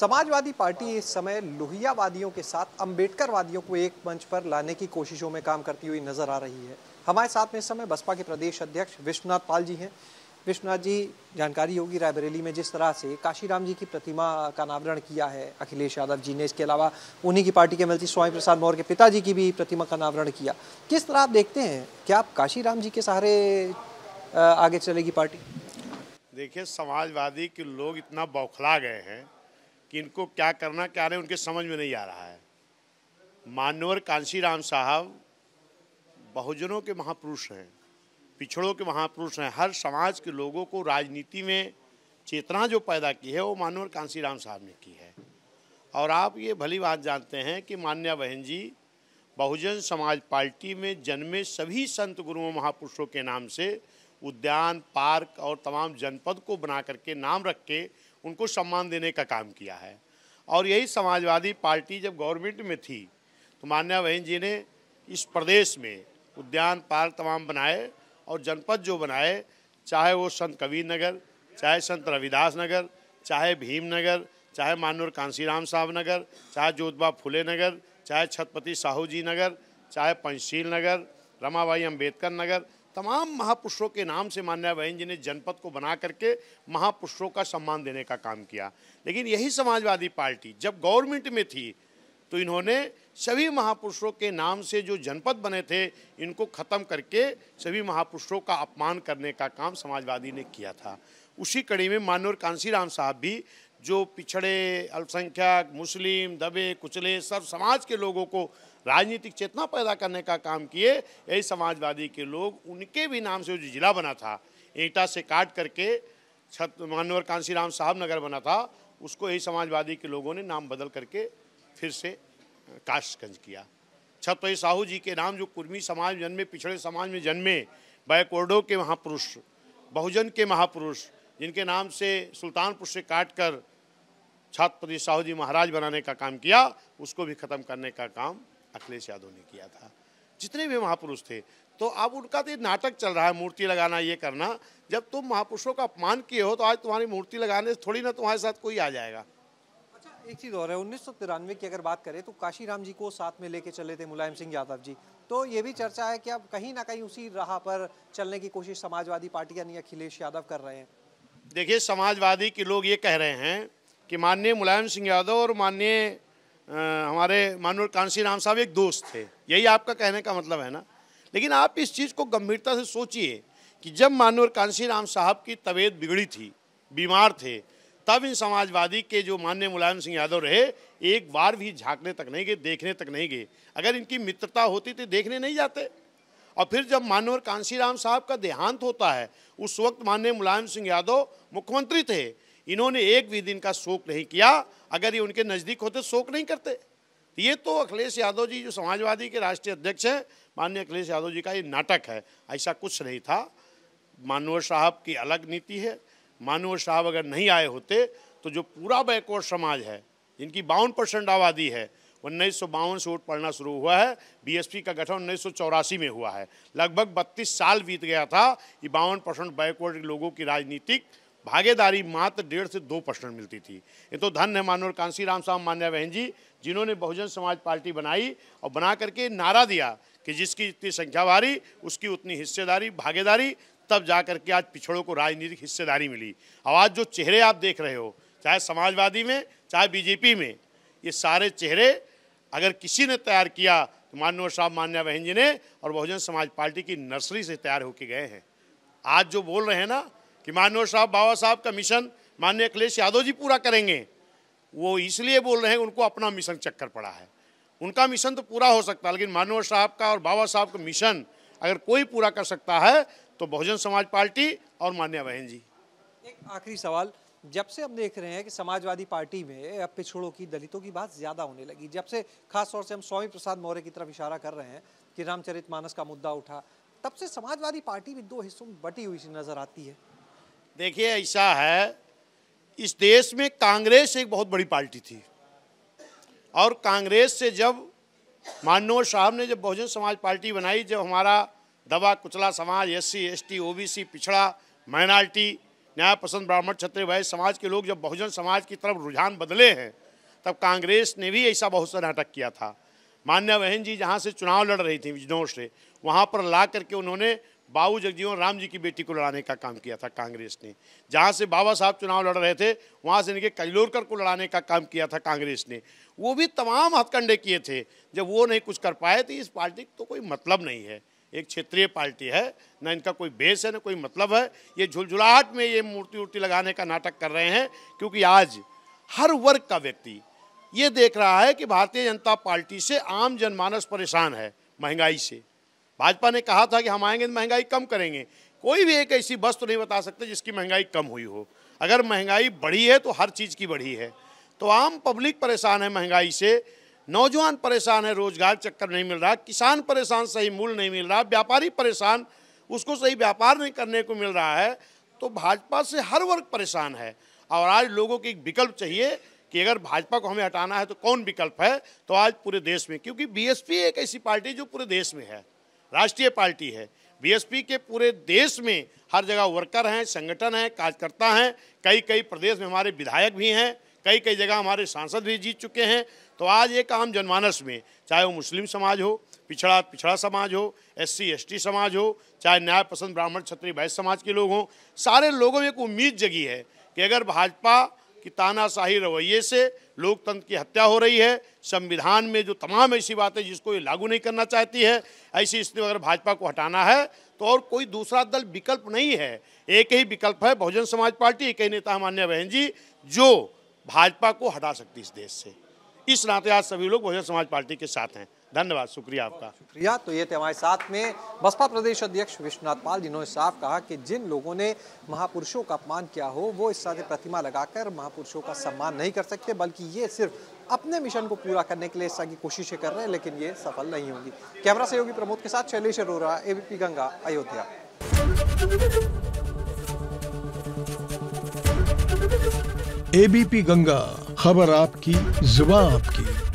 Samajwadi party इस समय लोहियावादियों के साथ वादियों को एक मंच पर लाने की कोशिशों में काम करती हुई नजर आ रही है हमारे साथ में इस समय बसपा के प्रदेश अध्यक्ष विश्वनाथ पाल जी हैं विश्वनाथ जी जानकारी होगी रायबरेली में जिस तरह से काशीराम जी की प्रतिमा का अनावरण किया है अखिलेश यादव जी ने इसके अलावा उन्हीं की पार्टी के एमएलसी स्वामी प्रसाद मौर्य के पिताजी की भी प्रतिमा का अनावरण किया किस तरह आप देखते हैं क्या आप काशीराम जी के सहारे आगे चलेगी पार्टी देखिए समाजवादी के लोग इतना बौखला गए हैं कि इनको क्या करना क्या नहीं उनके समझ में नहीं आ रहा है मानवर कांशीराम साहब बहुजनों के महापुरुष हैं पिछड़ों के महापुरुष हैं हर समाज के लोगों को राजनीति में चेतना जो पैदा की है वो मानवर कांशीराम साहब ने की है और आप ये भली बात जानते हैं कि मान्या बहन जी बहुजन समाज पार्टी में जन्मे सभी संत गुरुओं महापुरुषों के नाम से उद्यान पार्क और तमाम जनपद को बना करके नाम रख के उनको सम्मान देने का काम किया है और यही समाजवादी पार्टी जब गवर्नमेंट में थी तो मान्या बहन जी ने इस प्रदेश में उद्यान पार्क तमाम बनाए और जनपद जो बनाए चाहे वो संत कबीर नगर चाहे संत रविदास नगर चाहे भीम नगर चाहे मानवर कांसीराम साहब नगर चाहे जोधबा फुले नगर चाहे छत्रपति साहू जी नगर चाहे पंचशील नगर रमाबाई अम्बेडकर नगर तमाम महापुरुषों के नाम से मान्या बहन जी ने जनपद को बना करके महापुरुषों का सम्मान देने का काम किया लेकिन यही समाजवादी पार्टी जब गवर्नमेंट में थी तो इन्होंने सभी महापुरुषों के नाम से जो जनपद बने थे इनको ख़त्म करके सभी महापुरुषों का अपमान करने का काम समाजवादी ने किया था उसी कड़ी में कांसी कांसीराम साहब भी जो पिछड़े अल्पसंख्यक मुस्लिम दबे कुचले सब समाज के लोगों को राजनीतिक चेतना पैदा करने का काम किए यही समाजवादी के लोग उनके भी नाम से जो जिला बना था ईटा से काट करके छत मानवर कांसी राम साहब नगर बना था उसको यही समाजवादी के लोगों ने नाम बदल करके फिर से काशगंज किया छतोई साहू जी के नाम जो कुर्मी समाज जन्मे पिछड़े समाज में जन्मे बैकवर्डों के महापुरुष बहुजन के महापुरुष जिनके नाम से सुल्तानपुर से काट कर छत्रपति साहू जी महाराज बनाने का काम किया उसको भी ख़त्म करने का काम अखिलेश यादव ने किया था जितने भी महापुरुष थे तो अब उनका तो नाटक चल रहा है मूर्ति लगाना ये करना जब तुम महापुरुषों का अपमान किए हो तो आज तुम्हारी मूर्ति लगाने से थोड़ी ना तुम्हारे साथ कोई आ जाएगा अच्छा एक चीज़ और है उन्नीस की अगर बात करें तो काशीराम जी को साथ में लेके चले थे मुलायम सिंह यादव जी तो ये भी चर्चा है कि अब कहीं ना कहीं उसी राह पर चलने की कोशिश समाजवादी पार्टी यानी अखिलेश यादव कर रहे हैं देखिए समाजवादी के लोग ये कह रहे हैं कि माननीय मुलायम सिंह यादव और माननीय हमारे मानवर कांशी राम साहब एक दोस्त थे यही आपका कहने का मतलब है ना लेकिन आप इस चीज़ को गंभीरता से सोचिए कि जब मानवर कांशी राम साहब की तबीयत बिगड़ी थी बीमार थे तब इन समाजवादी के जो मान्य मुलायम सिंह यादव रहे एक बार भी झांकने तक नहीं गए देखने तक नहीं गए अगर इनकी मित्रता होती तो देखने नहीं जाते और फिर जब मानवर कांशी राम साहब का देहांत होता है उस वक्त माननीय मुलायम सिंह यादव मुख्यमंत्री थे इन्होंने एक भी दिन का शोक नहीं किया अगर ये उनके नज़दीक होते शोक नहीं करते ये तो अखिलेश यादव जी जो समाजवादी के राष्ट्रीय अध्यक्ष हैं माननीय अखिलेश यादव जी का ये नाटक है ऐसा कुछ नहीं था मानोर साहब की अलग नीति है मानोर साहब अगर नहीं आए होते तो जो पूरा बैकवर्ड समाज है जिनकी बावन परसेंट आबादी है उन्नीस सौ बावन से वोट पड़ना शुरू हुआ है बीएसपी का गठन उन्नीस सौ चौरासी में हुआ है लगभग बत्तीस साल बीत गया था ये बावन परसेंट बैकवर्ड लोगों की राजनीतिक भागीदारी मात्र डेढ़ से दो परसेंट मिलती थी ये तो धन है मानवर कांसी राम साहब मान्या बहन जी जिन्होंने बहुजन समाज पार्टी बनाई और बना करके नारा दिया कि जिसकी जितनी संख्या भारी उसकी उतनी हिस्सेदारी भागीदारी तब जा करके आज पिछड़ों को राजनीतिक हिस्सेदारी मिली अब आज जो चेहरे आप देख रहे हो चाहे समाजवादी में चाहे बीजेपी में ये सारे चेहरे अगर किसी ने तैयार किया तो मान्यवर साहब मान्या बहन जी ने और बहुजन समाज पार्टी की नर्सरी से तैयार होके गए हैं आज जो बोल रहे हैं ना कि मानव साहब बाबा साहब का मिशन माननीय अखिलेश यादव जी पूरा करेंगे वो इसलिए बोल रहे हैं उनको अपना मिशन चक्कर पड़ा है उनका मिशन तो पूरा हो सकता है लेकिन मानव साहब का और बाबा साहब का मिशन अगर कोई पूरा कर सकता है तो बहुजन समाज पार्टी और मान्य बहन जी एक आखिरी सवाल जब से हम देख रहे हैं कि समाजवादी पार्टी में अब पिछड़ों की दलितों की बात ज़्यादा होने लगी जब से खासतौर से हम स्वामी प्रसाद मौर्य की तरफ इशारा कर रहे हैं कि रामचरित का मुद्दा उठा तब से समाजवादी पार्टी भी दो हिस्सों में बटी हुई नजर आती है देखिए ऐसा है इस देश में कांग्रेस एक बहुत बड़ी पार्टी थी और कांग्रेस से जब माननोर साहब ने जब बहुजन समाज पार्टी बनाई जब हमारा दबा कुचला समाज S C S T O B C पिछड़ा माइनॉरिटी न्याय पसंद ब्राह्मण क्षत्रिय वैश्य समाज के लोग जब बहुजन समाज की तरफ रुझान बदले हैं तब कांग्रेस ने भी ऐसा बहुत सा नाटक किया था मान्या बहन जी जहाँ से चुनाव लड़ रही थी बिजनौर से वहाँ पर ला करके उन्होंने बाबू जगजीवन राम जी की बेटी को लड़ाने का काम किया था कांग्रेस ने जहाँ से बाबा साहब चुनाव लड़ रहे थे वहाँ से इनके कजलोरकर को लड़ाने का काम किया था कांग्रेस ने वो भी तमाम हथकंडे किए थे जब वो नहीं कुछ कर पाए तो इस पार्टी तो कोई मतलब नहीं है एक क्षेत्रीय पार्टी है ना इनका कोई बेस है ना कोई मतलब है ये झुलझुलाहट में ये मूर्ति उर्ति लगाने का नाटक कर रहे हैं क्योंकि आज हर वर्ग का व्यक्ति ये देख रहा है कि भारतीय जनता पार्टी से आम जनमानस परेशान है महंगाई से भाजपा ने कहा था कि हम आएंगे तो महंगाई कम करेंगे कोई भी एक ऐसी वस्तु तो नहीं बता सकते जिसकी महंगाई कम हुई हो अगर महंगाई बढ़ी है तो हर चीज़ की बढ़ी है तो आम पब्लिक परेशान है महंगाई से नौजवान परेशान है रोजगार चक्कर नहीं मिल रहा किसान परेशान सही मूल नहीं मिल रहा व्यापारी परेशान उसको सही व्यापार नहीं करने को मिल रहा है तो भाजपा से हर वर्ग परेशान है और आज लोगों की एक विकल्प चाहिए कि अगर भाजपा को हमें हटाना है तो कौन विकल्प है तो आज पूरे देश में क्योंकि बीएसपी एक ऐसी पार्टी जो पूरे देश में है राष्ट्रीय पार्टी है बीएसपी के पूरे देश में हर जगह वर्कर हैं संगठन हैं कार्यकर्ता हैं कई कई प्रदेश में हमारे विधायक भी हैं कई कई जगह हमारे सांसद भी जीत चुके हैं तो आज एक आम जनमानस में चाहे वो मुस्लिम समाज हो पिछड़ा पिछड़ा समाज हो एस सी समाज हो चाहे न्याय पसंद ब्राह्मण क्षत्रिय वैश्य समाज के लोग हों सारे लोगों में एक उम्मीद जगी है कि अगर भाजपा कि तानाशाही रवैये से लोकतंत्र की हत्या हो रही है संविधान में जो तमाम ऐसी बातें जिसको ये लागू नहीं करना चाहती है ऐसी स्थिति अगर भाजपा को हटाना है तो और कोई दूसरा दल विकल्प नहीं है एक ही विकल्प है बहुजन समाज पार्टी एक ही नेता मान्य बहन जी जो भाजपा को हटा सकती इस देश से इस नाते आज सभी लोग बहुजन समाज पार्टी के साथ हैं धन्यवाद शुक्रिया आपका शुक्रिया तो ये थे हमारे साथ में बसपा प्रदेश अध्यक्ष विश्वनाथ पाल जिन्होंने साफ कहा कि जिन लोगों ने महापुरुषों का अपमान किया हो वो इस साथ प्रतिमा लगाकर महापुरुषों का सम्मान नहीं कर सकते बल्कि ये सिर्फ अपने मिशन को पूरा करने के लिए इस की कोशिशें कर रहे हैं लेकिन ये सफल नहीं होगी कैमरा सहयोगी प्रमोद के साथ शैलेश अरोरा एबीपी गंगा अयोध्या एबीपी गंगा खबर आपकी जुबा आपकी